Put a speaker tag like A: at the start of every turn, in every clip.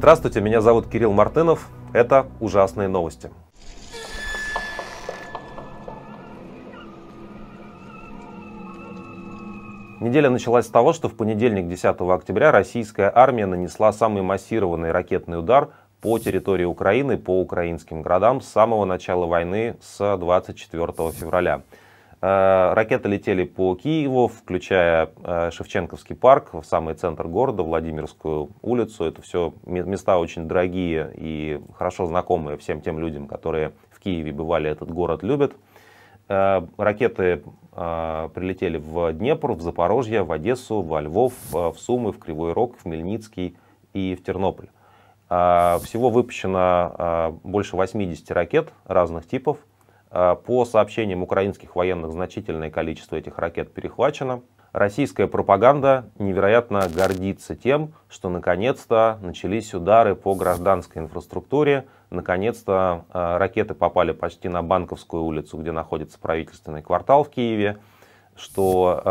A: Здравствуйте, меня зовут Кирилл Мартынов. Это «Ужасные новости». Неделя началась с того, что в понедельник 10 октября российская армия нанесла самый массированный ракетный удар по территории Украины, по украинским городам с самого начала войны с 24 февраля. Э, ракеты летели по Киеву, включая э, Шевченковский парк, в самый центр города, Владимирскую улицу. Это все места очень дорогие и хорошо знакомые всем тем людям, которые в Киеве бывали, этот город любят. Э, ракеты прилетели в Днепр, в Запорожье, в Одессу, во Львов, в Сумы, в Кривой Рог, в Мельницкий и в Тернополь. Всего выпущено больше 80 ракет разных типов – Э, по сообщениям украинских военных, значительное количество этих ракет перехвачено. Российская пропаганда невероятно гордится тем, что наконец-то начались удары по гражданской инфраструктуре, наконец-то э, ракеты попали почти на Банковскую улицу, где находится правительственный квартал в Киеве, что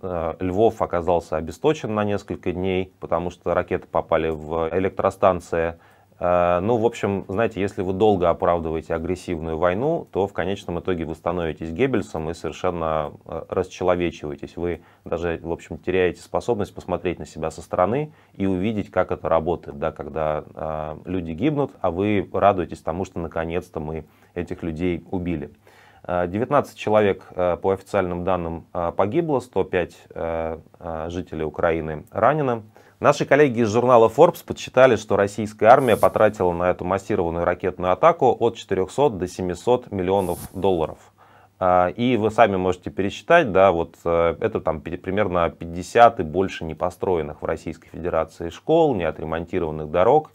A: э, Львов оказался обесточен на несколько дней, потому что ракеты попали в электростанции Э, ну, в общем, знаете, если вы долго оправдываете агрессивную войну, то в конечном итоге вы становитесь Геббельсом и совершенно э, расчеловечиваетесь. Вы даже, в общем, теряете способность посмотреть на себя со стороны и увидеть, как это работает, да, когда э, люди гибнут, а вы радуетесь тому, что наконец-то мы этих людей убили. 19 э, человек, по официальным данным, погибло, 105 жителей Украины ранено. Наши коллеги из журнала Forbes подсчитали, что российская армия потратила на эту массированную ракетную атаку от 400 до 700 миллионов долларов. А, и вы сами можете пересчитать, да, вот э, это там примерно 50 и больше непостроенных в Российской Федерации школ, не отремонтированных дорог.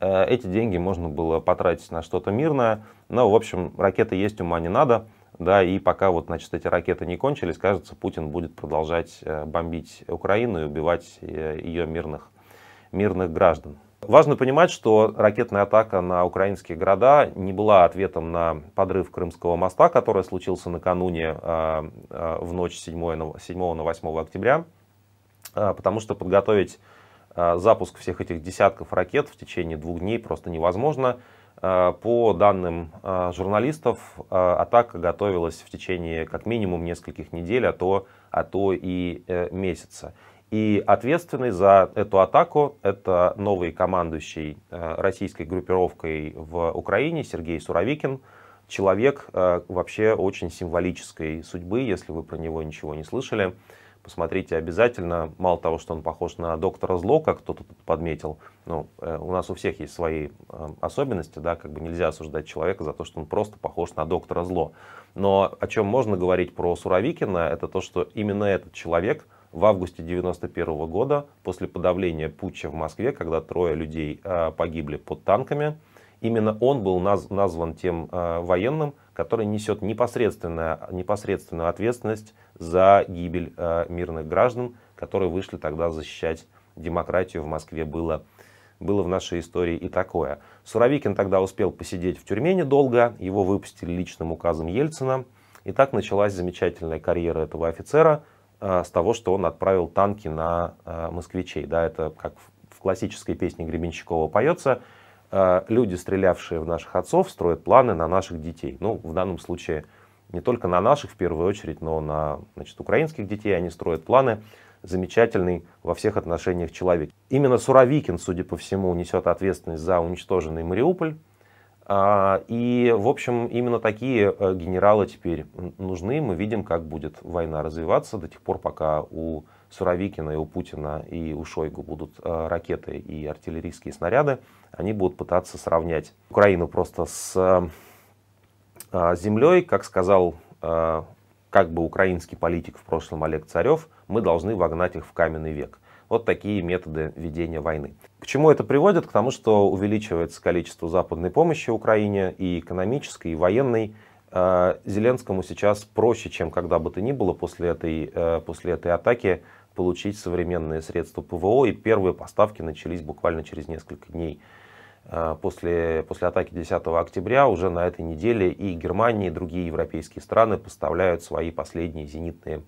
A: Э, эти деньги можно было потратить на что-то мирное, но, в общем, ракеты есть, ума не надо – да, и пока вот, значит, эти ракеты не кончились, кажется, Путин будет продолжать э, бомбить Украину и убивать э, ее мирных, мирных граждан. Важно понимать, что ракетная атака на украинские города не была ответом на подрыв Крымского моста, который случился накануне э, в ночь 7, на 8 октября, потому что подготовить запуск всех этих десятков ракет в течение двух дней просто невозможно. Э, по данным э, журналистов, э, атака готовилась в течение как минимум нескольких недель, а то, а то и месяца. И ответственный за эту атаку это новый командующий российской группировкой в Украине Сергей Суровикин, человек вообще очень символической судьбы, если вы про него ничего не слышали посмотрите обязательно. Мало того, что он похож на доктора зло, как кто-то тут подметил, ну, у нас у всех есть свои э, особенности, да, как бы нельзя осуждать человека за то, что он просто похож на доктора зло. Но о чем можно говорить про Суровикина, это то, что именно этот человек в августе 91 -го года, после подавления путча в Москве, когда трое людей э, погибли под танками, именно он был наз назван тем военным, который несет непосредственную, непосредственную ответственность за гибель э, мирных граждан, которые вышли тогда защищать демократию в Москве. Было, было в нашей истории и такое. Суровикин тогда успел посидеть в тюрьме недолго, его выпустили личным указом Ельцина. И так началась замечательная карьера этого офицера э, с того, что он отправил танки на э, москвичей. Да, это как в классической песне Гребенщикова поется – Э, люди, стрелявшие в наших отцов, строят планы на наших детей. Ну, в данном случае не только на наших в первую очередь, но на значит, украинских детей. Они строят планы замечательный во всех отношениях человек. Именно Суровикин, судя по всему, несет ответственность за уничтоженный Мариуполь. А, и, в общем, именно такие э, генералы теперь нужны. Мы видим, как будет война развиваться до тех пор, пока у Суровикина, и у Путина, и у Шойгу будут э, ракеты и артиллерийские снаряды, они будут пытаться сравнять Украину просто с э, землей, как сказал э, как бы украинский политик в прошлом Олег Царев, мы должны вогнать их в каменный век. Вот такие методы ведения войны. К чему это приводит? К тому, что увеличивается количество западной помощи Украине и экономической, и военной. Зеленскому сейчас проще, чем когда бы то ни было после этой, после этой атаки получить современные средства ПВО, и первые поставки начались буквально через несколько дней. А, после, после атаки 10 октября уже на этой неделе и Германия, и другие европейские страны поставляют свои последние зенитные,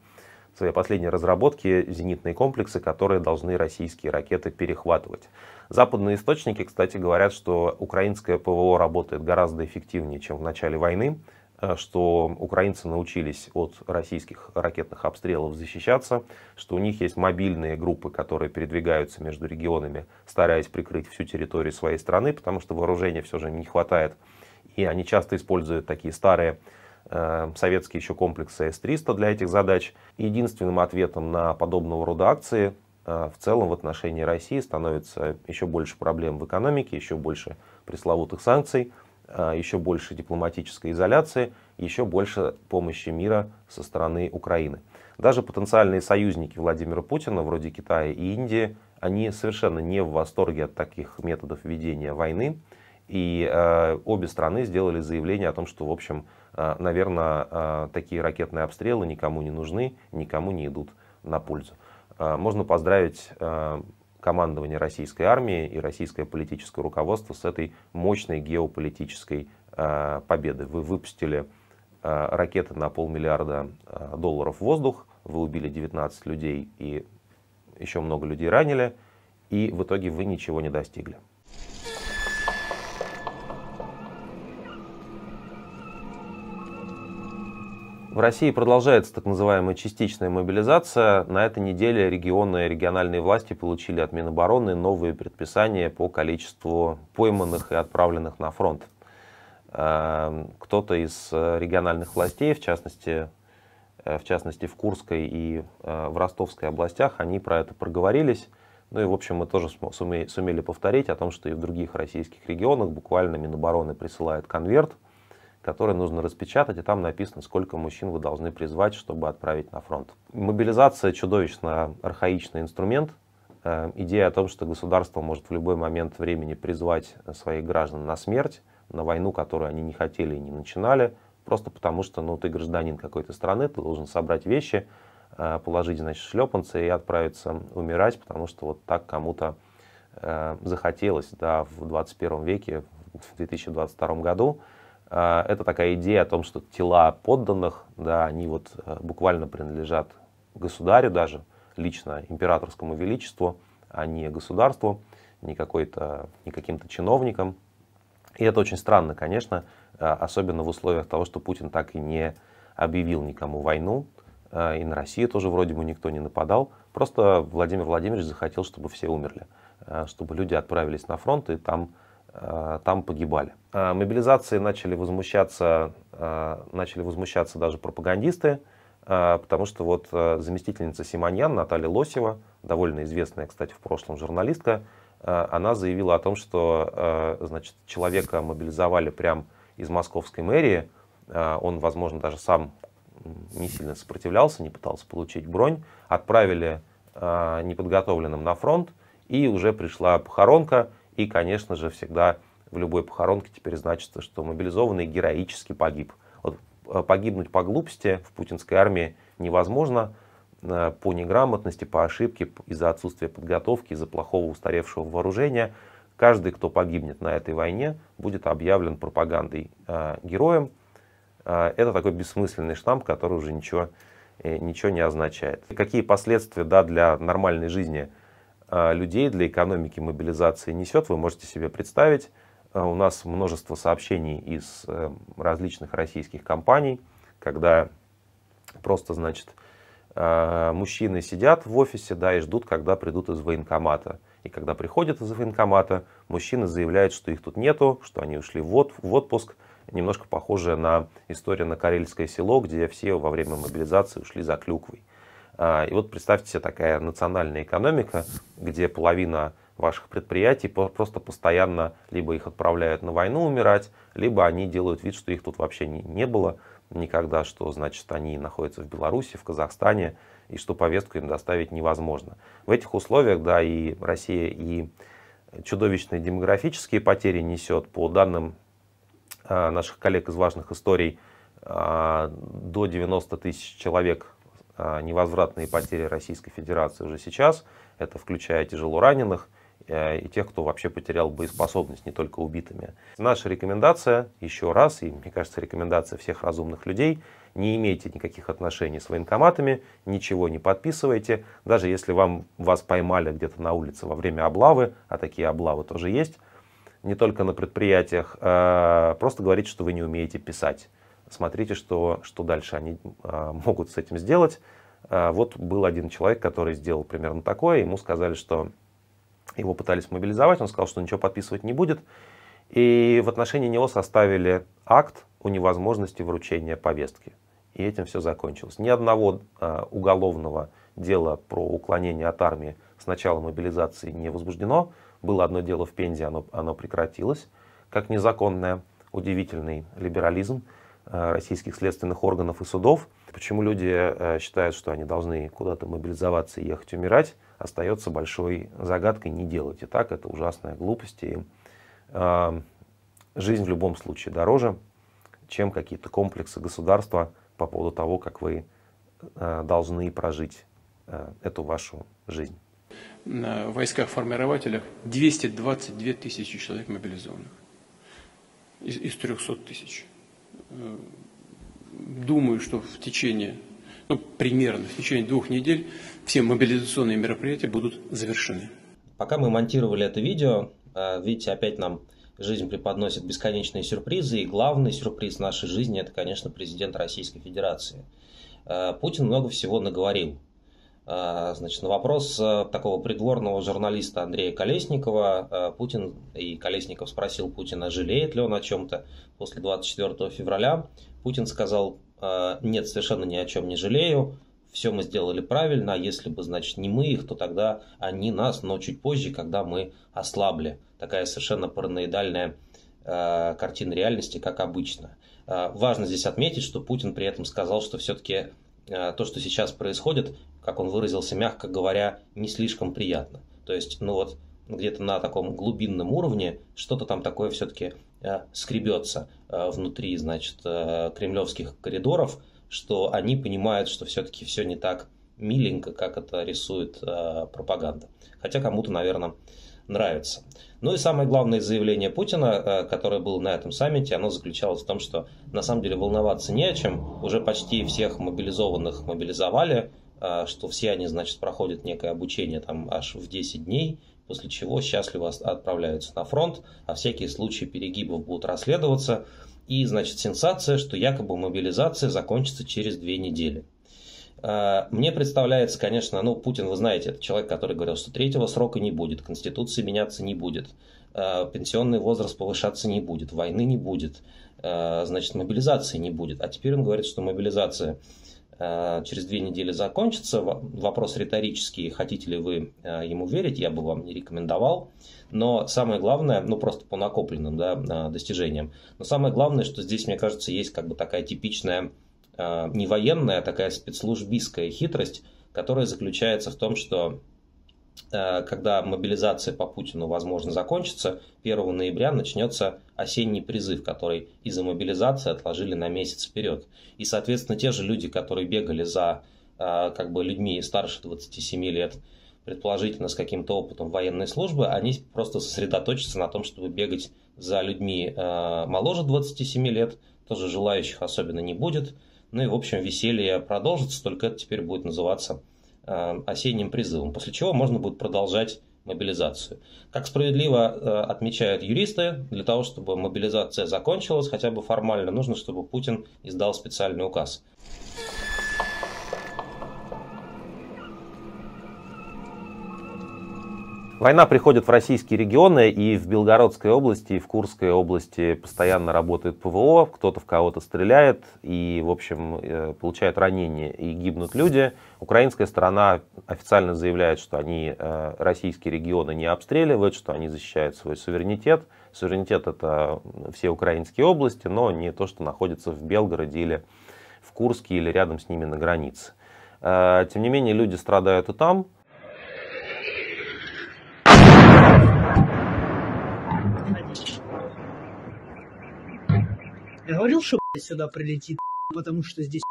A: свои последние разработки, зенитные комплексы, которые должны российские ракеты перехватывать. Западные источники, кстати, говорят, что украинское ПВО работает гораздо эффективнее, чем в начале войны. Э, что украинцы научились от российских ракетных обстрелов защищаться, что у них есть мобильные группы, которые передвигаются между регионами, стараясь прикрыть всю территорию своей страны, потому что вооружения все же не хватает. И они часто используют такие старые э, советские еще комплексы С-300 для этих задач. Единственным ответом на подобного рода акции э, в целом в отношении России становится еще больше проблем в экономике, еще больше пресловутых санкций – Э, еще больше дипломатической изоляции, еще больше помощи мира со стороны Украины. Даже потенциальные союзники Владимира Путина, вроде Китая и Индии, они совершенно не в восторге от таких методов ведения войны. И э, обе страны сделали заявление о том, что, в общем, э, наверное, э, такие ракетные обстрелы никому не нужны, никому не идут на пользу. Э, можно поздравить э, командование российской армии и российское политическое руководство с этой мощной геополитической э, победы. Вы выпустили э, ракеты на полмиллиарда э, долларов в воздух, вы убили 19 людей и еще много людей ранили, и в итоге вы ничего не достигли. В России продолжается так называемая частичная мобилизация. На этой неделе регионы и региональные власти получили от Минобороны новые предписания по количеству пойманных и отправленных на фронт. Э, кто-то из э, региональных властей, в частности, э, в частности в Курской и в Ростовской областях, они про это проговорились. Ну и, в общем, мы тоже сумели повторить о том, что и в других российских регионах буквально Минобороны присылает конверт – которые нужно распечатать, и там написано, сколько мужчин вы должны призвать, чтобы отправить на фронт. Мобилизация чудовищно архаичный инструмент. Э, идея о том, что государство может в любой момент времени призвать э, своих граждан на смерть, на войну, которую они не хотели и не начинали, просто потому что ну, ты гражданин какой-то страны, ты должен собрать вещи, э, положить, значит, шлепанцы и отправиться умирать, потому что вот так кому-то захотелось да, в 21 веке, в 2022 году. А, это такая идея о том, что тела подданных, да, они вот э, буквально принадлежат государю даже, лично императорскому величеству, а не государству, не, какой-то, не каким-то чиновникам. И это очень странно, конечно, а, особенно в условиях того, что Путин так и не объявил никому войну, а, и на Россию тоже вроде бы никто не нападал. Просто Владимир Владимирович захотел, чтобы все умерли, чтобы люди отправились на фронт и там Э, там погибали. Э, мобилизации начали возмущаться, э, начали возмущаться даже пропагандисты, потому что вот заместительница Симоньян Наталья Лосева, довольно известная, кстати, в прошлом журналистка, она заявила о том, что значит, человека мобилизовали прямо из московской мэрии, он, возможно, даже сам не сильно сопротивлялся, не пытался получить бронь, отправили неподготовленным на фронт, и уже пришла похоронка, и, конечно же, всегда в любой похоронке теперь значится, что мобилизованный героически погиб. Вот э, погибнуть по глупости в путинской армии невозможно э, по неграмотности, по ошибке, из-за отсутствия подготовки, из-за плохого устаревшего вооружения. Каждый, кто погибнет на этой войне, будет объявлен пропагандой э, героем. Э, это такой бессмысленный штамп, который уже ничего, э, ничего не означает. Какие последствия да, для нормальной жизни а, людей для экономики мобилизации несет, вы можете себе представить. А, у нас множество сообщений из э, различных российских компаний, когда просто, значит, а, мужчины сидят в офисе, да, и ждут, когда придут из военкомата. И когда приходят из военкомата, мужчины заявляют, что их тут нету, что они ушли в отпуск. Немножко похожая на историю на Карельское село, где все во время мобилизации ушли за клюквой. А, и вот представьте себе такая национальная экономика, где половина ваших предприятий просто постоянно либо их отправляют на войну умирать, либо они делают вид, что их тут вообще не, не было никогда, что значит они находятся в Беларуси, в Казахстане, и что повестку им доставить невозможно. В этих условиях, да, и Россия и чудовищные демографические потери несет. По данным а, наших коллег из важных историй, а, до 90 тысяч человек а, невозвратные потери Российской Федерации уже сейчас. Это включая тяжело раненых э, и тех, кто вообще потерял боеспособность, не только убитыми. Наша рекомендация, еще раз, и мне кажется, рекомендация всех разумных людей, не имейте никаких отношений с военкоматами, ничего не подписывайте. Даже если вам, вас поймали где-то на улице во время облавы, а такие облавы тоже есть, не только на предприятиях, а, просто говорить, что вы не умеете писать смотрите, что, что дальше они а, могут с этим сделать. А, вот был один человек, который сделал примерно такое, ему сказали, что его пытались мобилизовать, он сказал, что ничего подписывать не будет, и в отношении него составили акт о невозможности вручения повестки. И этим все закончилось. Ни одного а, уголовного дела про уклонение от армии с начала мобилизации не возбуждено. Было одно дело в Пензе, оно, оно прекратилось, как незаконное, удивительный либерализм. Э, российских следственных органов и судов. Почему люди э, считают, что они должны куда-то мобилизоваться и ехать умирать, остается большой загадкой. Не делайте так, это ужасная глупость. И, э, жизнь в любом случае дороже, чем какие-то комплексы государства по поводу того, как вы э, должны прожить э, эту вашу жизнь.
B: На войсках-формирователях 222 тысячи человек мобилизованных из, из 300 тысяч. Э, думаю, что в течение, ну, примерно в течение двух недель все мобилизационные мероприятия будут завершены. Пока мы монтировали это видео, э, видите, опять нам жизнь преподносит бесконечные сюрпризы, и главный сюрприз нашей жизни – это, конечно, президент Российской Федерации. Э, Путин много всего наговорил. А, значит, на вопрос э, такого придворного журналиста Андрея Колесникова э, Путин и Колесников спросил Путина, жалеет ли он о чем-то после 24 февраля. Путин сказал, э, нет, совершенно ни о чем не жалею, все мы сделали правильно, а если бы, значит, не мы их, то тогда они нас, но чуть позже, когда мы ослабли. Такая совершенно параноидальная картина реальности, как обычно. Важно здесь отметить, что Путин при этом сказал, что все-таки Э, то, что сейчас происходит, как он выразился, мягко говоря, не слишком приятно. То есть, ну вот, где-то на таком глубинном уровне что-то там такое все-таки э, скребется э, внутри, значит, кремлевских коридоров, что они понимают, что все-таки все не так миленько, как это рисует пропаганда. Хотя кому-то, наверное, нравится. Ну и самое главное заявление Путина, э, которое было на этом саммите, оно заключалось в том, что на самом деле волноваться не о чем. Уже почти всех мобилизованных мобилизовали, э, что все они, значит, проходят некое обучение там аж в 10 дней, после чего счастливо отправляются на фронт, а всякие случаи перегибов будут расследоваться. И, значит, сенсация, что якобы мобилизация закончится через две недели. А, мне представляется, конечно, ну, Путин, вы знаете, это человек, который говорил, что третьего срока не будет, Конституции меняться не будет, а, пенсионный возраст повышаться не будет, войны не будет, а, значит, мобилизации не будет. А теперь он говорит, что мобилизация через две недели закончится. Вопрос риторический, хотите ли вы ему верить, я бы вам не рекомендовал. Но самое главное, ну просто по накопленным да, достижениям, но самое главное, что здесь, мне кажется, есть как бы такая типичная Э, не военная, а такая спецслужбистская хитрость, которая заключается в том, что э, когда мобилизация по Путину, возможно, закончится, 1 ноября начнется осенний призыв, который из-за мобилизации отложили на месяц вперед. И, соответственно, те же люди, которые бегали за э, как бы, людьми старше 27 лет, предположительно с каким-то опытом военной службы, они просто сосредоточатся на том, чтобы бегать за людьми моложе 27 лет, тоже желающих особенно не будет – ну и, в общем, веселье продолжится, только это теперь будет называться э, осенним призывом, после чего можно будет продолжать мобилизацию. Как справедливо э, отмечают юристы, для того, чтобы мобилизация закончилась, хотя бы формально нужно, чтобы Путин издал специальный указ.
A: Война приходит в российские регионы, и в Белгородской области, и в Курской области постоянно работает ПВО, кто-то в кого-то стреляет, и, в общем, э, получают ранения, и гибнут люди. Украинская сторона официально заявляет, что они э, российские регионы не обстреливают, что они защищают свой суверенитет. Суверенитет – это все украинские области, но не то, что находится в Белгороде или в Курске, или рядом с ними на границе. Э, тем не менее, люди страдают и там,
B: Я говорил, что сюда прилетит, потому что здесь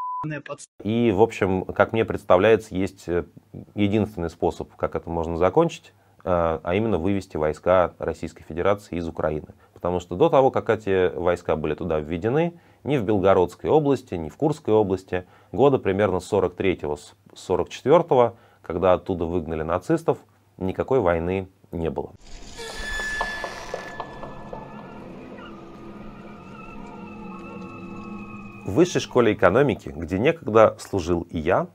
A: и, в общем, как мне представляется, есть э, единственный способ, как это можно закончить, э, а именно вывести войска Российской Федерации из Украины. Потому что до того, как эти войска были туда введены, ни в Белгородской области, ни в Курской области, года примерно 43 с 44 когда оттуда выгнали нацистов, никакой войны не было. В высшей школе экономики, где некогда служил и я,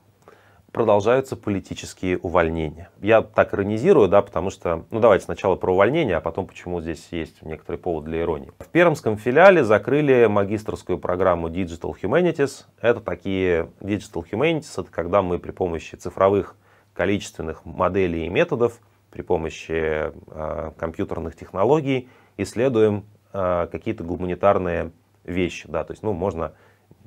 A: продолжаются политические увольнения. Я так иронизирую, да, потому что, ну давайте сначала про увольнения, а потом почему здесь есть некоторый повод для иронии. В Пермском филиале закрыли магистрскую программу Digital Humanities. Это такие Digital Humanities, это когда мы при помощи цифровых количественных моделей и методов, при помощи э, компьютерных технологий исследуем э, какие-то гуманитарные вещи, да, то есть, ну, можно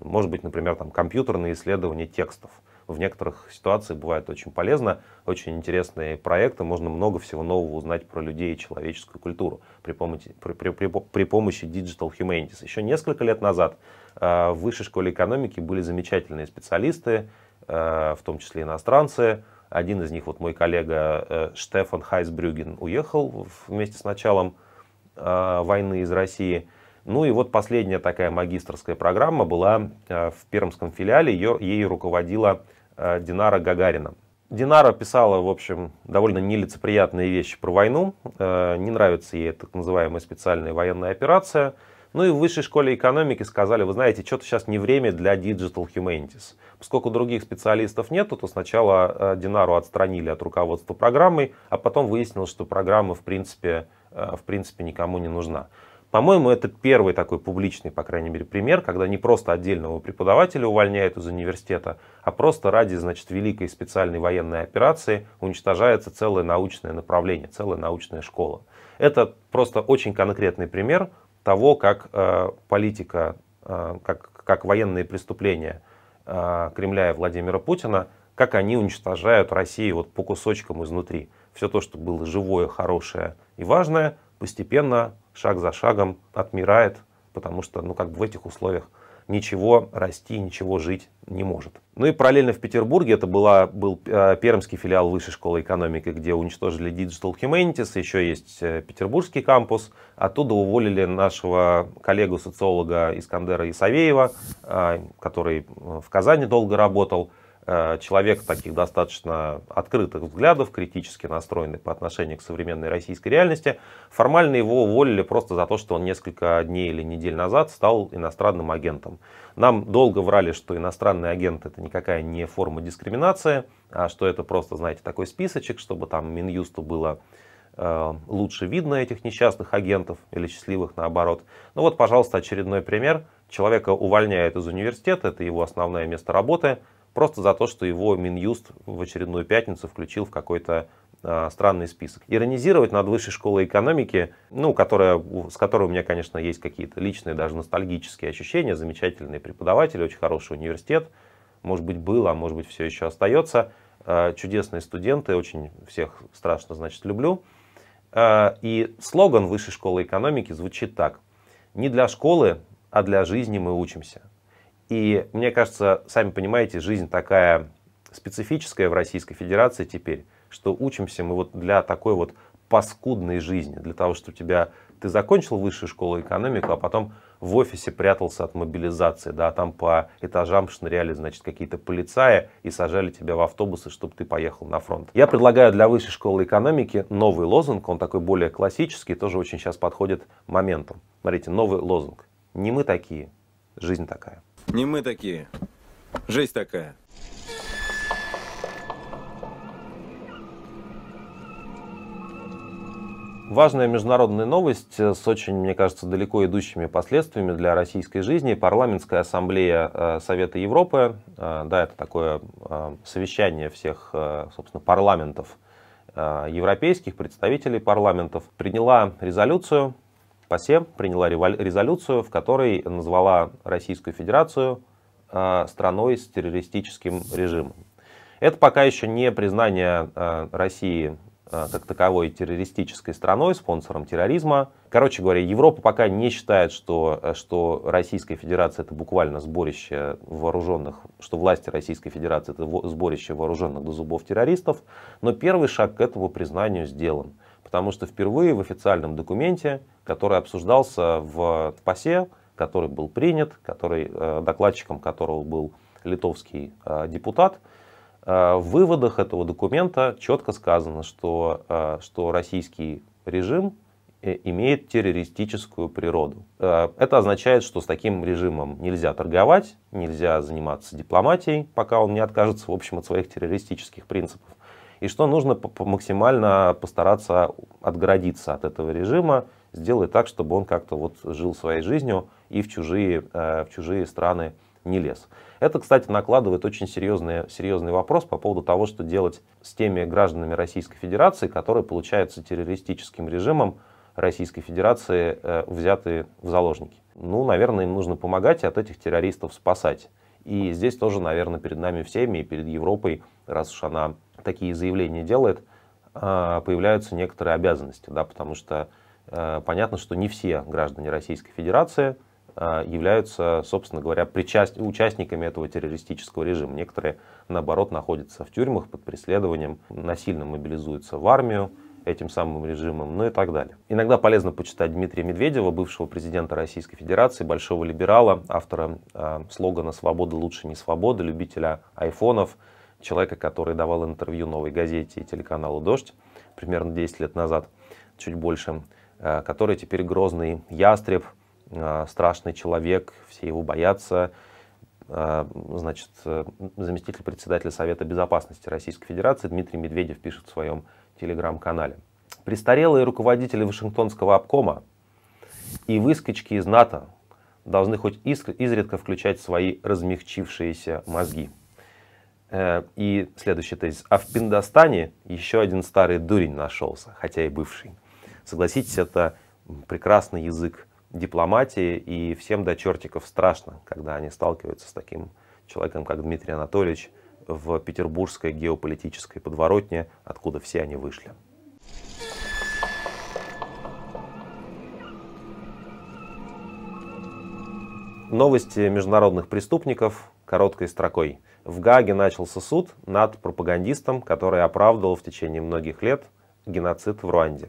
A: может быть, например, там, компьютерные исследования текстов. В некоторых ситуациях бывает очень полезно, очень интересные проекты, можно много всего нового узнать про людей и человеческую культуру при помощи, при, при, при, при помощи Digital Humanities. Еще несколько лет назад э, в Высшей школе экономики были замечательные специалисты, э, в том числе иностранцы, один из них, вот мой коллега э, Штефан Хайсбрюген, уехал вместе с началом э, войны из России. Ну и вот последняя такая магистрская программа была э, в пермском филиале, ее, ей руководила э, Динара Гагарина. Динара писала, в общем, довольно нелицеприятные вещи про войну. Э, не нравится ей так называемая специальная военная операция. Ну и в высшей школе экономики сказали, вы знаете, что-то сейчас не время для Digital Humanities. Поскольку других специалистов нету, то сначала Динару отстранили от руководства программы, а потом выяснилось, что программа в принципе, в принципе никому не нужна. По-моему, это первый такой публичный, по крайней мере, пример, когда не просто отдельного преподавателя увольняют из университета, а просто ради, значит, великой специальной военной операции уничтожается целое научное направление, целая научная школа. Это просто очень конкретный пример того, как э, политика, э, как, как военные преступления э, Кремля и Владимира Путина, как они уничтожают Россию вот по кусочкам изнутри. Все то, что было живое, хорошее и важное, постепенно шаг за шагом отмирает, потому что ну, как бы в этих условиях ничего расти, ничего жить не может. Ну и параллельно в Петербурге это была, был э, пермский филиал Высшей школы экономики, где уничтожили Digital Humanities, еще есть э, петербургский кампус. Оттуда уволили нашего коллегу-социолога Искандера Исавеева, э, который в Казани долго работал. Э, человек таких достаточно открытых взглядов, критически настроенный по отношению к современной российской реальности. Формально его уволили просто за то, что он несколько дней или недель назад стал иностранным агентом. Нам долго врали, что иностранный агент это никакая не форма дискриминации, а что это просто, знаете, такой списочек, чтобы там Минюсту было э, лучше видно этих несчастных агентов или счастливых наоборот. Ну вот, пожалуйста, очередной пример. Человека увольняют из университета, это его основное место работы, просто за то, что его Минюст в очередную пятницу включил в какой-то а, странный список. Иронизировать над высшей школой экономики, ну, которая, с которой у меня, конечно, есть какие-то личные, даже ностальгические ощущения, замечательные преподаватели, очень хороший университет, может быть, было, а может быть, все еще остается. А, чудесные студенты, очень всех страшно, значит, люблю. А, и слоган высшей школы экономики звучит так. Не для школы, а для жизни мы учимся. И мне кажется, сами понимаете, жизнь такая специфическая в Российской Федерации теперь, что учимся мы вот для такой вот паскудной жизни, для того, чтобы тебя ты закончил высшую школу экономику, а потом в офисе прятался от мобилизации, да, там по этажам шныряли, значит, какие-то полицаи и сажали тебя в автобусы, чтобы ты поехал на фронт. Я предлагаю для высшей школы экономики новый лозунг, он такой более классический, тоже очень сейчас подходит моменту. Смотрите, новый лозунг. Не мы такие, жизнь такая.
B: Не мы такие. Жизнь такая.
A: Важная международная новость с очень, мне кажется, далеко идущими последствиями для российской жизни. Парламентская ассамблея э, Совета Европы, э, да, это такое э, совещание всех, собственно, парламентов европейских, представителей парламентов, приняла резолюцию ПАСЕ приняла резолюцию, в которой назвала Российскую Федерацию а, страной с террористическим режимом. Это пока еще не признание а, России а, как таковой террористической страной, спонсором терроризма. Короче говоря, Европа пока не считает, что, что Российская Федерация это буквально сборище вооруженных, что власти Российской Федерации это сборище вооруженных до зубов террористов, но первый шаг к этому признанию сделан потому что впервые в официальном документе, который обсуждался в ПАСЕ, который был принят, который, э, докладчиком которого был литовский э, депутат, э, в выводах этого документа четко сказано, что, что российский режим имеет террористическую природу. Это означает, что с таким режимом нельзя торговать, нельзя заниматься дипломатией, пока он не откажется, в общем, от своих террористических принципов и что нужно максимально постараться отгородиться от этого режима, сделать так, чтобы он как-то вот жил своей жизнью и в чужие, э, в чужие страны не лез. Это, кстати, накладывает очень серьезный, серьезный вопрос по поводу того, что делать с теми гражданами Российской Федерации, которые получаются террористическим режимом Российской Федерации э, взяты в заложники. Ну, наверное, им нужно помогать и от этих террористов спасать. И здесь тоже, наверное, перед нами всеми и перед Европой раз уж она такие заявления делает, а, появляются некоторые обязанности, да, потому что э, понятно, что не все граждане Российской Федерации э, являются, собственно говоря, причаст... участниками этого террористического режима. Некоторые, наоборот, находятся в тюрьмах под преследованием, насильно мобилизуются в армию этим самым режимом, ну и так далее. Иногда полезно почитать Дмитрия Медведева, бывшего президента Российской Федерации, большого либерала, автора э, слогана «Свобода лучше не свобода», любителя айфонов, человека, который давал интервью «Новой газете» и телеканалу «Дождь» примерно 10 лет назад, чуть больше, э, который теперь грозный ястреб, э, страшный человек, все его боятся, э, значит, заместитель председателя Совета Безопасности Российской Федерации Дмитрий Медведев пишет в своем телеграм-канале. Престарелые руководители Вашингтонского обкома и выскочки из НАТО должны хоть изредка включать свои размягчившиеся мозги. Э, и следующий тезис. А в Пиндостане еще один старый дурень нашелся, хотя и бывший. Согласитесь, это прекрасный язык дипломатии, и всем до чертиков страшно, когда они сталкиваются с таким человеком, как Дмитрий Анатольевич, в петербургской геополитической подворотне, откуда все они вышли. Новости международных преступников короткой строкой – в Гаге начался суд над пропагандистом, который оправдывал в течение многих лет геноцид в Руанде.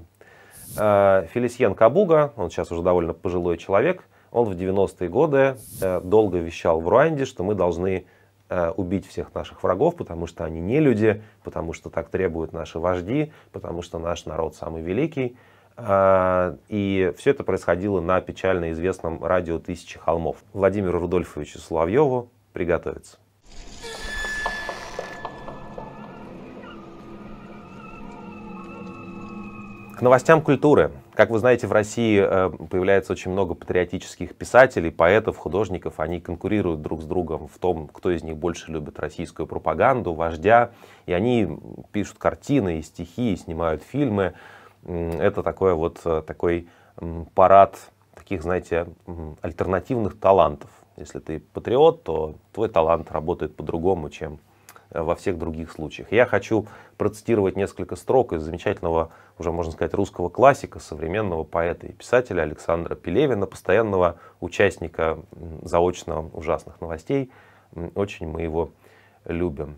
A: Э, Фелисьен Кабуга, он сейчас уже довольно пожилой человек, он в 90-е годы э, долго вещал в Руанде, что мы должны э, убить всех наших врагов, потому что они не люди, потому что так требуют наши вожди, потому что наш народ самый великий. И все это происходило на печально известном радио «Тысячи холмов». Владимиру Рудольфовичу Соловьеву приготовиться. К новостям культуры. Как вы знаете, в России э, появляется очень много патриотических писателей, поэтов, художников. Они конкурируют друг с другом в том, кто из них больше любит российскую пропаганду, вождя. И они пишут картины и стихи, и снимают фильмы. Это э, такой вот, такой парад таких, знаете, альтернативных талантов. Если ты патриот, то твой талант работает по-другому, чем э, во всех других случаях. Я хочу процитировать несколько строк из замечательного уже, можно сказать, русского классика, современного поэта и писателя Александра Пелевина, постоянного участника заочно ужасных новостей. Очень мы его любим.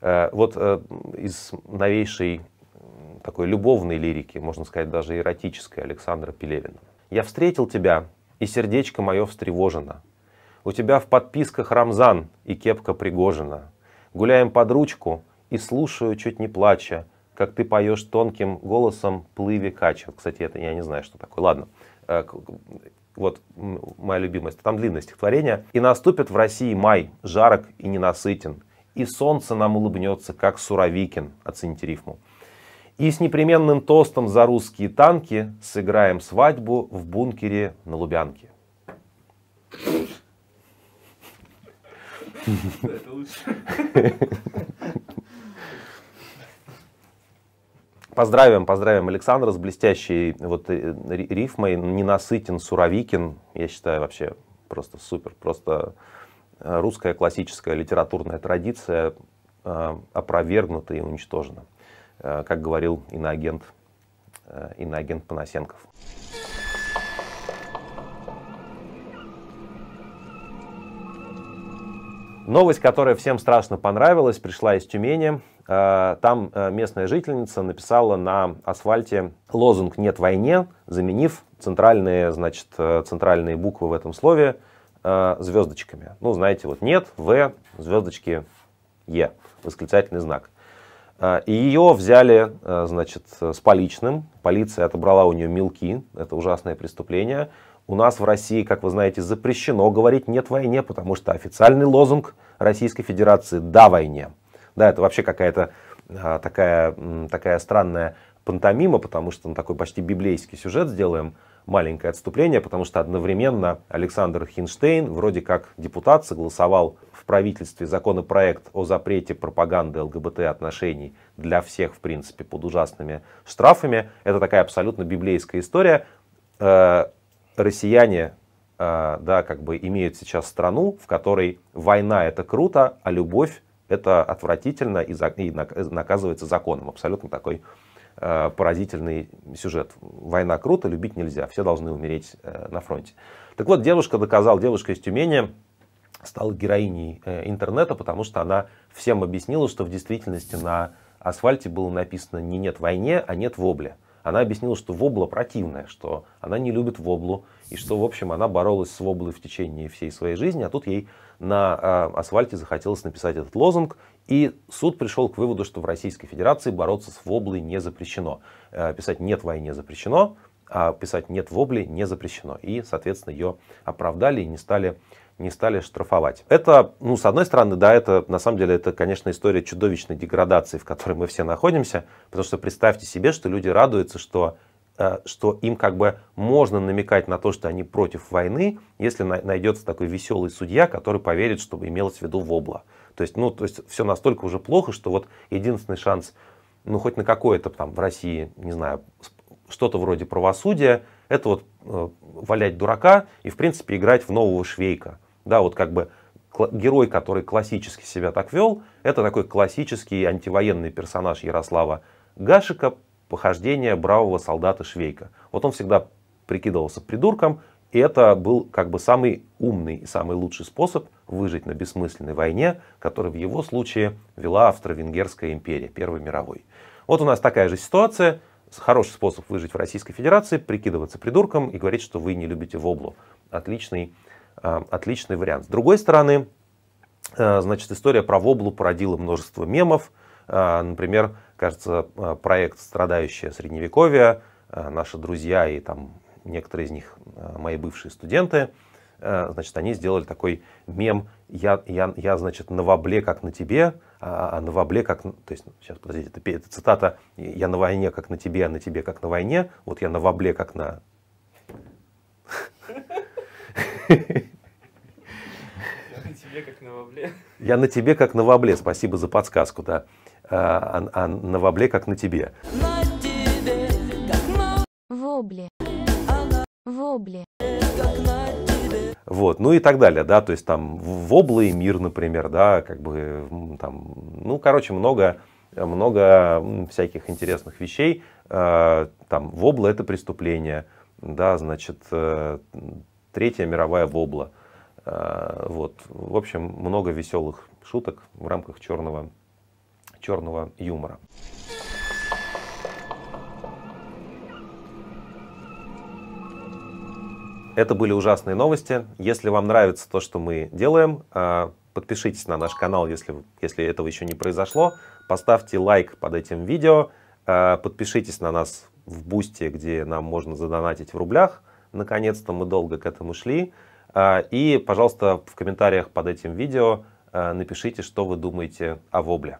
A: Э, вот э, из новейшей такой любовной лирики, можно сказать, даже эротической Александра Пелевина. «Я встретил тебя, и сердечко мое встревожено. У тебя в подписках Рамзан и кепка Пригожина. Гуляем под ручку и слушаю, чуть не плача, как ты поешь тонким голосом «Плыви качев». Кстати, это я не знаю, что такое. Ладно. Э, вот моя любимость. Там длинное стихотворение. «И наступит в России май, жарок и ненасытен, и солнце нам улыбнется, как Суровикин». Оцените рифму. И с непременным тостом за русские танки сыграем свадьбу в бункере на Лубянке. Это лучше. Поздравим, поздравим Александра с блестящей вот э, рифмой. Ненасытен, Суровикин. Я считаю, вообще просто супер. Просто э, русская классическая литературная традиция э, опровергнута и уничтожена. Как говорил иноагент, иноагент Панасенков. Новость, которая всем страшно понравилась, пришла из Тюмени. Э, там э, местная жительница написала на асфальте лозунг «Нет войне», заменив центральные, значит, э, центральные буквы в этом слове звездочками. Ну, знаете, вот «нет», «в», звездочки «е», восклицательный знак. И ее взяли, значит, с поличным. Полиция отобрала у нее мелки. Это ужасное преступление. У нас в России, как вы знаете, запрещено говорить «нет войне», потому что официальный лозунг Российской Федерации «да войне». Да, это вообще какая-то а, такая, такая странная пантомима, потому что ну, такой почти библейский сюжет сделаем, маленькое отступление, потому что одновременно Александр Хинштейн вроде как депутат согласовал в правительстве законопроект о запрете пропаганды ЛГБТ-отношений для всех, в принципе, под ужасными штрафами. Это такая абсолютно библейская история. Э, россияне э, да, как бы имеют сейчас страну, в которой война это круто, а любовь это отвратительно и, за, и наказывается законом. Абсолютно такой э, поразительный сюжет. Война круто, любить нельзя, все должны умереть э, на фронте. Так вот, девушка доказала, девушка из Тюмени стала героиней э, интернета, потому что она всем объяснила, что в действительности на асфальте было написано не «нет войне», а «нет вобле». Она объяснила, что вобла противная, что она не любит воблу, и что, в общем, она боролась с воблой в течение всей своей жизни, а тут ей на э, асфальте захотелось написать этот лозунг, и суд пришел к выводу, что в Российской Федерации бороться с воблой не запрещено. Э, писать «нет войне» запрещено, а писать «нет вобли» не запрещено. И, соответственно, ее оправдали и не стали не стали штрафовать. Это, ну, с одной стороны, да, это на самом деле, это, конечно, история чудовищной деградации, в которой мы все находимся, потому что представьте себе, что люди радуются, что э, что им как бы можно намекать на то, что они против войны, если найдется такой веселый судья, который поверит, что имелось в виду вобла. То есть, ну, то есть все настолько уже плохо, что вот единственный шанс, ну, хоть на какое-то там в России, не знаю, что-то вроде правосудия, это вот э, валять дурака и, в принципе, играть в нового швейка. Да, вот как бы герой, который классически себя так вел, это такой классический антивоенный персонаж Ярослава Гашика, похождение бравого солдата Швейка. Вот он всегда прикидывался придурком, и это был как бы самый умный и самый лучший способ выжить на бессмысленной войне, которая в его случае вела Австро-Венгерская империя, Первой мировой. Вот у нас такая же ситуация. Хороший способ выжить в Российской Федерации – прикидываться придурком и говорить, что вы не любите воблу. Отличный Э, отличный вариант. С другой стороны, э, значит, история про воблу породила множество мемов. Э, например, кажется, проект «Страдающее средневековье», наши друзья и там некоторые из них мои бывшие студенты, значит, они сделали такой мем «Я, я, я значит, на вобле, как на тебе», а, а на вобле, как... То есть, ну, сейчас, подождите, это, это цитата «Я на войне, как на тебе, а на тебе, как на войне». Вот я на вобле, как на...
B: вабле.
A: Я на тебе, как на вобле, Спасибо за подсказку, да. А, а, а на вобле как на тебе.
B: На тебе, как на... Вобле. Она...
A: Вобле. Как на тебе. Вот, ну и так далее, да, то есть там вобла и мир, например, да, как бы там, ну, короче, много много всяких интересных вещей. А, там вобла это преступление, да, значит, э, Третья мировая вобла – Э, вот. В общем, много веселых шуток в рамках черного, черного юмора. Это были ужасные новости. Если вам нравится то, что мы делаем, э, подпишитесь на наш канал, если, если этого еще не произошло. Поставьте лайк под этим видео. Э, подпишитесь на нас в Бусте, где нам можно задонатить в рублях. Наконец-то мы долго к этому шли. А, и, пожалуйста, в комментариях под этим видео э, напишите, что вы думаете о Вобле.